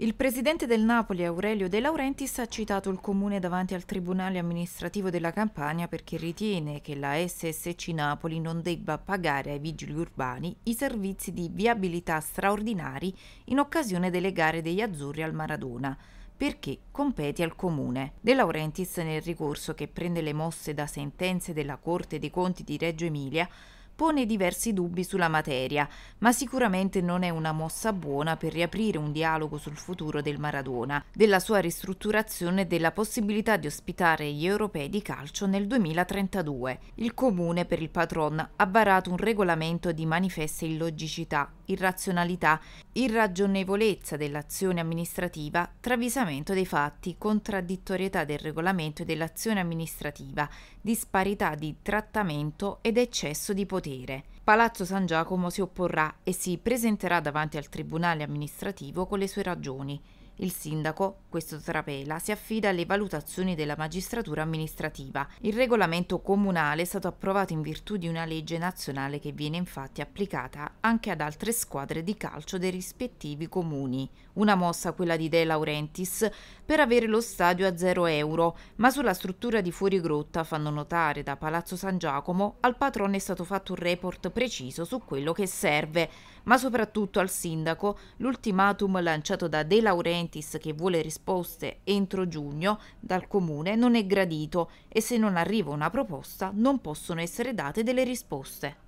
Il presidente del Napoli, Aurelio De Laurentiis, ha citato il comune davanti al Tribunale amministrativo della Campania perché ritiene che la SSC Napoli non debba pagare ai vigili urbani i servizi di viabilità straordinari in occasione delle gare degli azzurri al Maradona perché compete al comune. De Laurentiis nel ricorso che prende le mosse da sentenze della Corte dei Conti di Reggio Emilia pone diversi dubbi sulla materia, ma sicuramente non è una mossa buona per riaprire un dialogo sul futuro del Maradona, della sua ristrutturazione e della possibilità di ospitare gli europei di calcio nel 2032. Il comune per il patron ha varato un regolamento di manifesta illogicità irrazionalità, irragionevolezza dell'azione amministrativa, travisamento dei fatti, contraddittorietà del regolamento e dell'azione amministrativa, disparità di trattamento ed eccesso di potere. Palazzo San Giacomo si opporrà e si presenterà davanti al Tribunale amministrativo con le sue ragioni. Il sindaco, questo Trapela, si affida alle valutazioni della magistratura amministrativa. Il regolamento comunale è stato approvato in virtù di una legge nazionale che viene infatti applicata anche ad altre squadre di calcio dei rispettivi comuni. Una mossa quella di De Laurentiis per avere lo stadio a 0 euro, ma sulla struttura di Fuorigrotta fanno notare da Palazzo San Giacomo al patrone è stato fatto un report preciso su quello che serve, ma soprattutto al sindaco l'ultimatum lanciato da De Laurentiis mentis che vuole risposte entro giugno dal comune non è gradito e se non arriva una proposta non possono essere date delle risposte.